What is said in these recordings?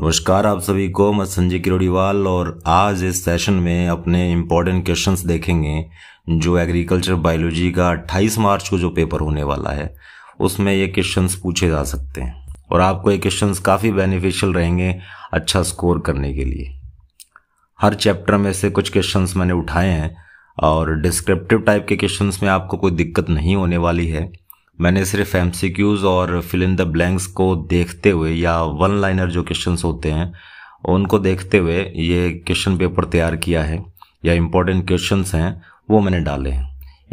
नमस्कार आप सभी को मैं संजय किरोड़ीवाल और आज इस सेशन में अपने इम्पोर्टेंट क्वेश्चंस देखेंगे जो एग्रीकल्चर बायोलॉजी का 28 मार्च को जो पेपर होने वाला है उसमें ये क्वेश्चंस पूछे जा सकते हैं और आपको ये क्वेश्चंस काफ़ी बेनिफिशियल रहेंगे अच्छा स्कोर करने के लिए हर चैप्टर में से कुछ क्वेश्चन मैंने उठाए हैं और डिस्क्रिप्टिव टाइप के क्वेश्चन में आपको कोई दिक्कत नहीं होने वाली है मैंने सिर्फ एम और फिल इन द ब्लैंक्स को देखते हुए या वन लाइनर जो क्वेश्चन होते हैं उनको देखते हुए ये क्वेश्चन पेपर तैयार किया है या इम्पोर्टेंट क्वेश्चन हैं वो मैंने डाले हैं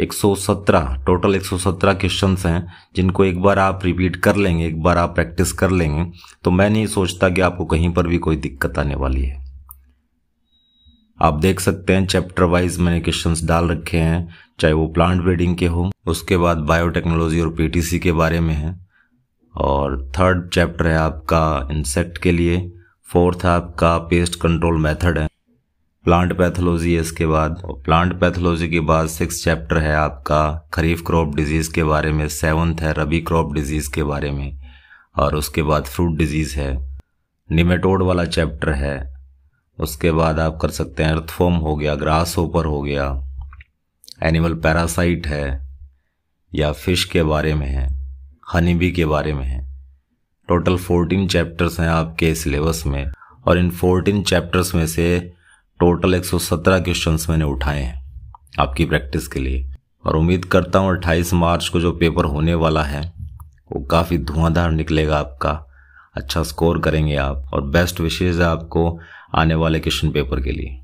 117 टोटल 117 क्वेश्चंस हैं जिनको एक बार आप रिपीट कर लेंगे एक बार आप प्रैक्टिस कर लेंगे तो मैं नहीं सोचता कि आपको कहीं पर भी कोई दिक्कत आने वाली है आप देख सकते हैं चैप्टर वाइज मैंने क्वेश्चंस डाल रखे हैं चाहे वो प्लांट ब्रीडिंग के हों उसके बाद बायोटेक्नोलॉजी और पीटीसी के बारे में है और थर्ड चैप्टर है आपका इंसेक्ट के लिए फोर्थ है आपका पेस्ट कंट्रोल मेथड है प्लांट पैथोलॉजी है इसके बाद प्लांट पैथोलॉजी के बाद सिक्स चैप्टर है आपका खरीफ क्रॉप डिजीज़ के बारे में सेवन्थ है रबी क्रॉप डिजीज़ के बारे में और उसके बाद फ्रूट डिजीज़ है निमेटोड वाला चैप्टर है उसके बाद आप कर सकते हैं अर्थफॉर्म हो गया ग्रास ओपर हो गया एनिमल पैरासाइट है या फिश के बारे में है हनी बी के बारे में है टोटल फोर्टीन चैप्टर्स हैं आपके सिलेबस में और इन फोर्टीन चैप्टर्स में से टोटल एक सौ सत्रह क्वेश्चन मैंने उठाए हैं आपकी प्रैक्टिस के लिए और उम्मीद करता हूँ अट्ठाईस मार्च को जो पेपर होने वाला है वो काफ़ी धुआंधार निकलेगा आपका अच्छा स्कोर करेंगे आप और बेस्ट विशेज़ है आपको आने वाले क्वेश्चन पेपर के लिए